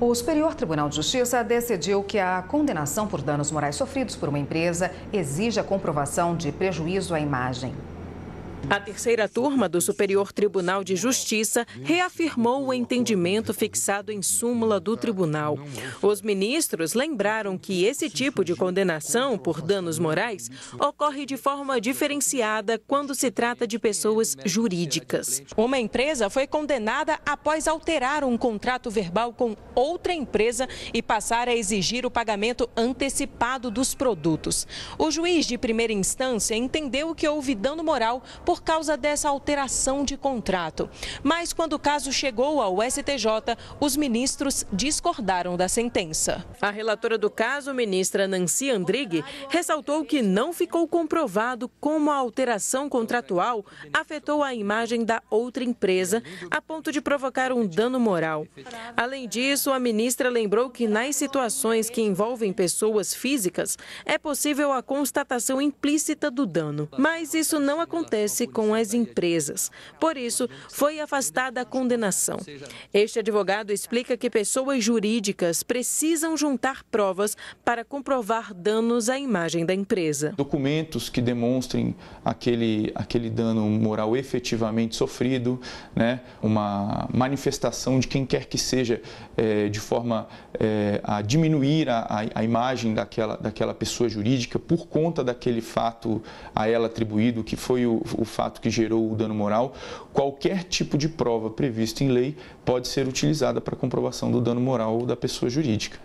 O Superior Tribunal de Justiça decidiu que a condenação por danos morais sofridos por uma empresa exige a comprovação de prejuízo à imagem. A terceira turma do Superior Tribunal de Justiça reafirmou o entendimento fixado em súmula do tribunal. Os ministros lembraram que esse tipo de condenação por danos morais ocorre de forma diferenciada quando se trata de pessoas jurídicas. Uma empresa foi condenada após alterar um contrato verbal com outra empresa e passar a exigir o pagamento antecipado dos produtos. O juiz de primeira instância entendeu que houve dano moral por causa dessa alteração de contrato. Mas quando o caso chegou ao STJ, os ministros discordaram da sentença. A relatora do caso, ministra Nancy Andrighi, ressaltou que não ficou comprovado como a alteração contratual afetou a imagem da outra empresa a ponto de provocar um dano moral. Além disso, a ministra lembrou que nas situações que envolvem pessoas físicas é possível a constatação implícita do dano, mas isso não acontece com as empresas. Por isso, foi afastada a condenação. Este advogado explica que pessoas jurídicas precisam juntar provas para comprovar danos à imagem da empresa. Documentos que demonstrem aquele, aquele dano moral efetivamente sofrido, né? uma manifestação de quem quer que seja é, de forma é, a diminuir a, a, a imagem daquela, daquela pessoa jurídica por conta daquele fato a ela atribuído, que foi o, o fato que gerou o dano moral, qualquer tipo de prova prevista em lei pode ser utilizada para comprovação do dano moral da pessoa jurídica.